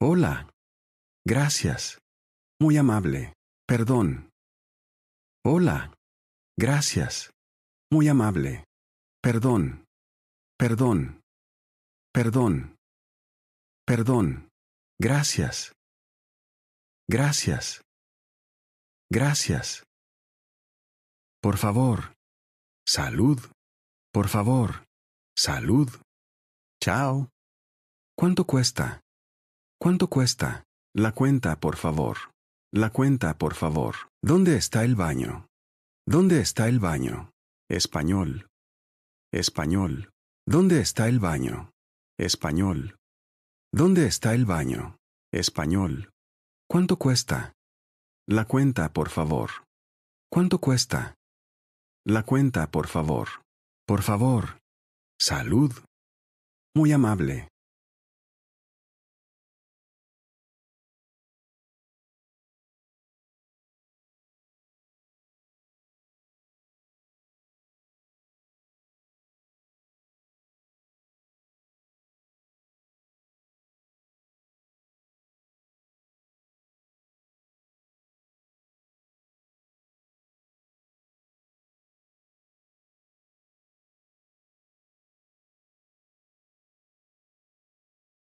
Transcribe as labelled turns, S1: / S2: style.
S1: Hola. Gracias. Muy amable. Perdón. Hola. Gracias. Muy amable. Perdón. Perdón. Perdón. Perdón. Gracias. Gracias. Gracias. Por favor. Salud. Por favor. Salud.
S2: Chao. ¿Cuánto cuesta? ¿Cuánto cuesta? La cuenta, por favor. La cuenta, por favor. ¿Dónde está el baño? ¿Dónde está el baño? Español. Español. ¿Dónde está el baño? Español. ¿Dónde está el baño? Español. ¿Cuánto cuesta? La cuenta, por favor. ¿Cuánto cuesta? La cuenta, por favor. Por favor. Salud.
S1: Muy amable.